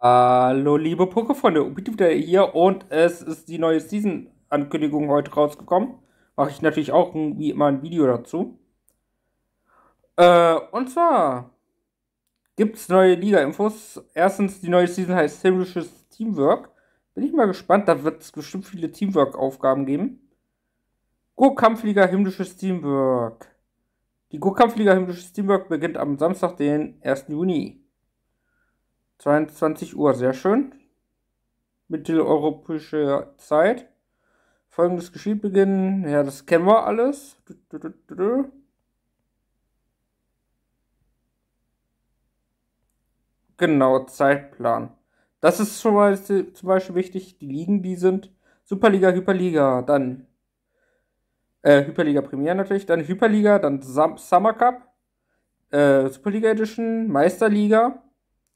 Hallo liebe Pokéfreunde, Ubiti wieder hier und es ist die neue Season-Ankündigung heute rausgekommen. Mache ich natürlich auch wie immer ein Video dazu. Äh, und zwar gibt es neue Liga-Infos. Erstens, die neue Season heißt Serious Teamwork. Bin ich mal gespannt, da wird es bestimmt viele Teamwork-Aufgaben geben. Go-Kampfliga Himmlisches Teamwork. Die Go-Kampfliga Himmlisches Teamwork beginnt am Samstag, den 1. Juni. 22 Uhr, sehr schön. Mitteleuropäische Zeit. Folgendes geschieht beginnen. Ja, das kennen wir alles. Genau, Zeitplan. Das ist schon mal zum Beispiel wichtig. Die Ligen, die sind Superliga, Hyperliga, dann äh, Hyperliga Premier natürlich, dann Hyperliga, dann Summer Cup, äh, Superliga Edition, Meisterliga,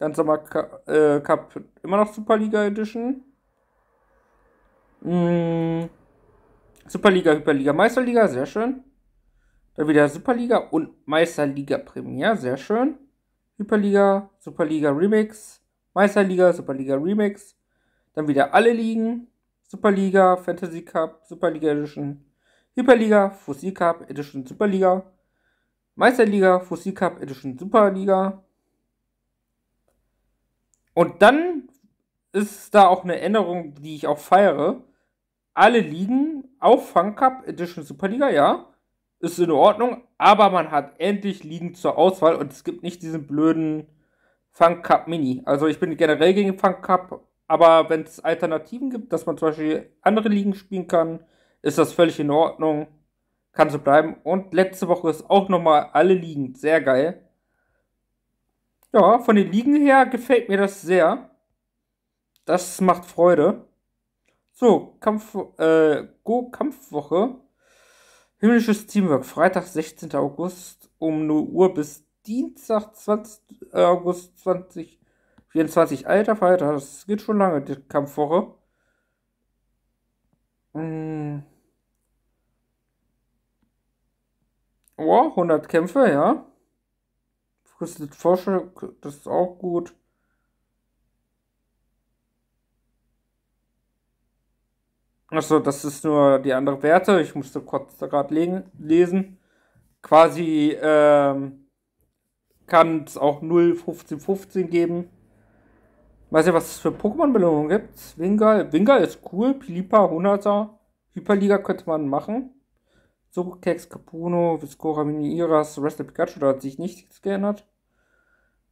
dann Sommer äh, Cup immer noch Superliga Edition. Mm, Superliga, Hyperliga, Meisterliga, sehr schön. Dann wieder Superliga und Meisterliga Premier, sehr schön. Hyperliga, Superliga Remix, Meisterliga, Superliga Remix. Dann wieder alle Ligen, Superliga, Fantasy Cup, Superliga Edition, Hyperliga, Fusi Cup Edition, Superliga, Meisterliga, Fusi Cup Edition, Superliga, und dann ist da auch eine Änderung, die ich auch feiere. Alle liegen auf Fun Cup Edition Superliga, ja. Ist in Ordnung, aber man hat endlich Ligen zur Auswahl und es gibt nicht diesen blöden Fun Cup Mini. Also ich bin generell gegen Fun Cup, aber wenn es Alternativen gibt, dass man zum Beispiel andere Ligen spielen kann, ist das völlig in Ordnung. Kann so bleiben. Und letzte Woche ist auch nochmal alle Ligen sehr geil. Ja, von den Ligen her gefällt mir das sehr. Das macht Freude. So, Kampf, äh, Go-Kampfwoche. Himmlisches Teamwork. Freitag, 16. August um 0 Uhr bis Dienstag, 20. August 2024. Alter Freitag, das geht schon lange, die Kampfwoche. Hm. Oh, 100 Kämpfe, ja. Rüstet Forscher, das ist auch gut. Achso, das ist nur die andere Werte. Ich musste kurz da gerade lesen. Quasi ähm, kann es auch 0, 15, 15 geben. Weiß ihr, was es für Pokémon-Belohnungen gibt? Wingal. Wingal ist cool. Pilipa, 100er. Hyperliga könnte man machen. Subukex, Capuno, Viscora, Mini Iras, Wrestle Pikachu, da hat sich nichts geändert.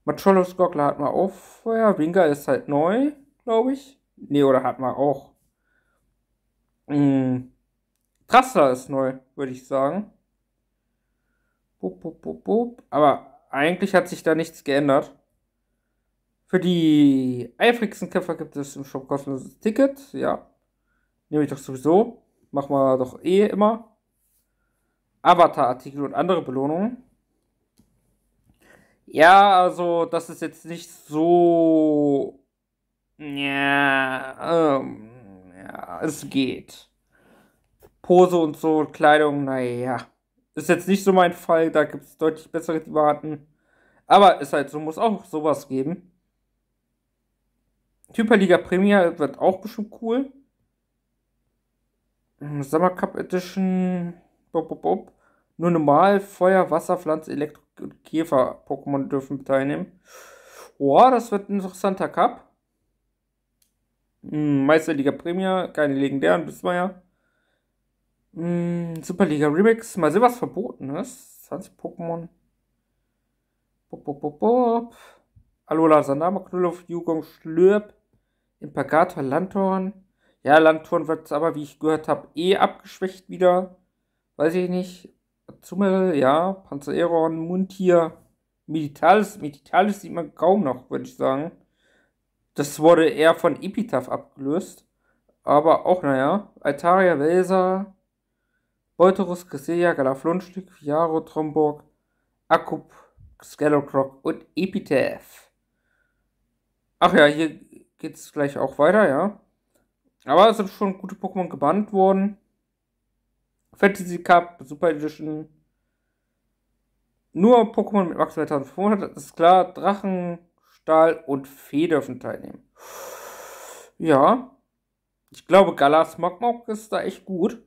Macholos Goggler hat man auch oh vorher. Winger ist halt neu, glaube ich. Nee, oder hat man auch. Mhm. Trassler ist neu, würde ich sagen. Bup, bup, bup, bup. Aber eigentlich hat sich da nichts geändert. Für die eifrigsten Kämpfer gibt es im Shop kostenloses Ticket. Ja. Nehme ich doch sowieso. Machen wir doch eh immer. Avatar-Artikel und andere Belohnungen. Ja, also das ist jetzt nicht so. Ja, ähm, ja es geht. Pose und so, Kleidung, naja. Ist jetzt nicht so mein Fall, da gibt es deutlich bessere Debatten. Aber ist halt so, muss auch sowas geben. Hyperliga Premier wird auch bestimmt cool. Summer Cup Edition. Bop, bop, bop. Nur normal, Feuer, Wasser, Pflanze, Elektro, und Käfer-Pokémon dürfen teilnehmen. Oh, das wird ein interessanter Cup. Hm, Meisterliga Premier, keine legendären, wissen wir ja. Hm, Superliga Remix, mal sehen, was verboten ist. 20 Pokémon. Bop, bop, bop, bop. Alola Sanama, Knüllhof, Yugong, Schlürp, Impagator, Lantorn. Ja, Lantorn wird aber, wie ich gehört habe, eh abgeschwächt wieder. Weiß ich nicht. Zumel, ja, Panzereron, Mundtier, Meditalis. Meditalis sieht man kaum noch, würde ich sagen. Das wurde eher von Epitaph abgelöst. Aber auch, naja, Altaria, Welser, Beuterus, Cresselia, Galaflunschlik, Fiaro, Tromborg, Akup, Skellocroc und Epitaph. Ach ja, hier geht's gleich auch weiter, ja. Aber es sind schon gute Pokémon gebannt worden. Fantasy Cup, Super Edition. Nur Pokémon mit maximal 1500, das ist klar. Drachen, Stahl und Fee dürfen teilnehmen. Ja. Ich glaube, Galas Mokmok ist da echt gut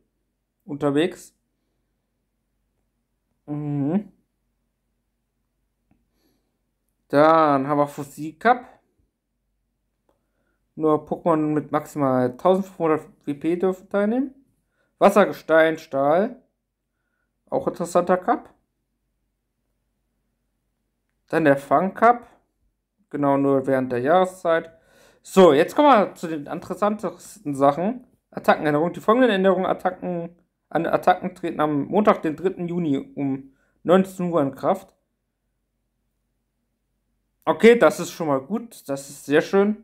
unterwegs. Mhm. Dann haben wir Fossil Cup. Nur Pokémon mit maximal 1500 WP dürfen teilnehmen. Wassergestein, Stahl. Auch interessanter Cup. Dann der Fang Cup. Genau nur während der Jahreszeit. So, jetzt kommen wir zu den interessantesten Sachen. Attackenänderung. Die folgenden Änderungen Attacken, an Attacken treten am Montag, den 3. Juni um 19 Uhr in Kraft. Okay, das ist schon mal gut. Das ist sehr schön.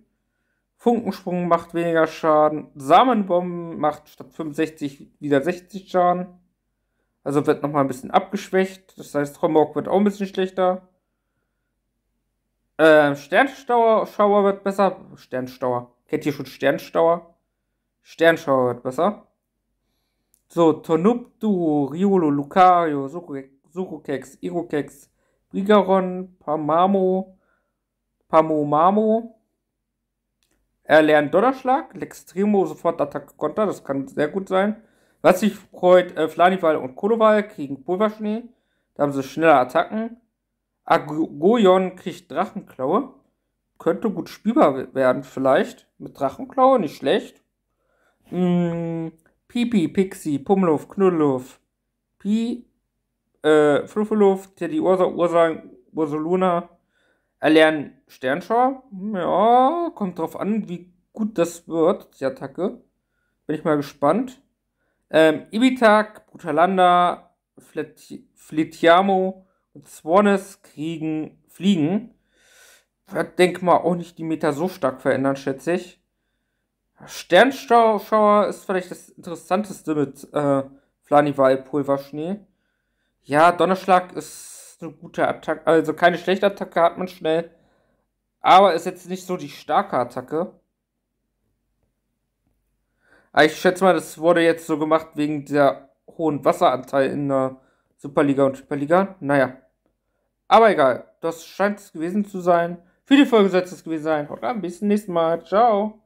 Funkensprung macht weniger Schaden. Samenbomben macht statt 65 wieder 60 Schaden. Also wird nochmal ein bisschen abgeschwächt. Das heißt, Homburg wird auch ein bisschen schlechter. Äh, Sternstauer Schauer wird besser. Sternstauer. Kennt ihr schon Sternstauer? Sternschauer wird besser. So, Tonuptu, Riolo, Lucario, Surukex, Irokex, Brigaron, Pamamo, Pamomamo, er lernt Donnerschlag, Lextremo, sofort Attacke Konter, das kann sehr gut sein. Was sich freut, äh, Flanival und Koloval kriegen Pulverschnee, da haben sie schneller Attacken. Agoyon kriegt Drachenklaue, könnte gut spielbar werden vielleicht, mit Drachenklaue, nicht schlecht. Mm, Pipi, Pixi, Pummelhof, Knuddelhof, Pi, äh, Fluffelhof, Teddy Ursa, Ursa, Ursuluna, Erlernen Sternschauer. Ja, kommt drauf an, wie gut das wird, die Attacke. Bin ich mal gespannt. Ähm, Ibitak, Brutalanda, Flet und Swannes kriegen Fliegen. Wird, denke mal, auch nicht die Meter so stark verändern, schätze ich. Sternschauer ist vielleicht das Interessanteste mit äh, Flanival Pulverschnee. Ja, Donnerschlag ist eine gute Attacke. Also keine schlechte Attacke hat man schnell. Aber ist jetzt nicht so die starke Attacke. Aber ah, ich schätze mal, das wurde jetzt so gemacht wegen der hohen Wasseranteil in der Superliga und Superliga. Naja. Aber egal. Das scheint es gewesen zu sein. Für die Folge soll es gewesen sein. Haut rein, bis zum nächsten Mal. Ciao.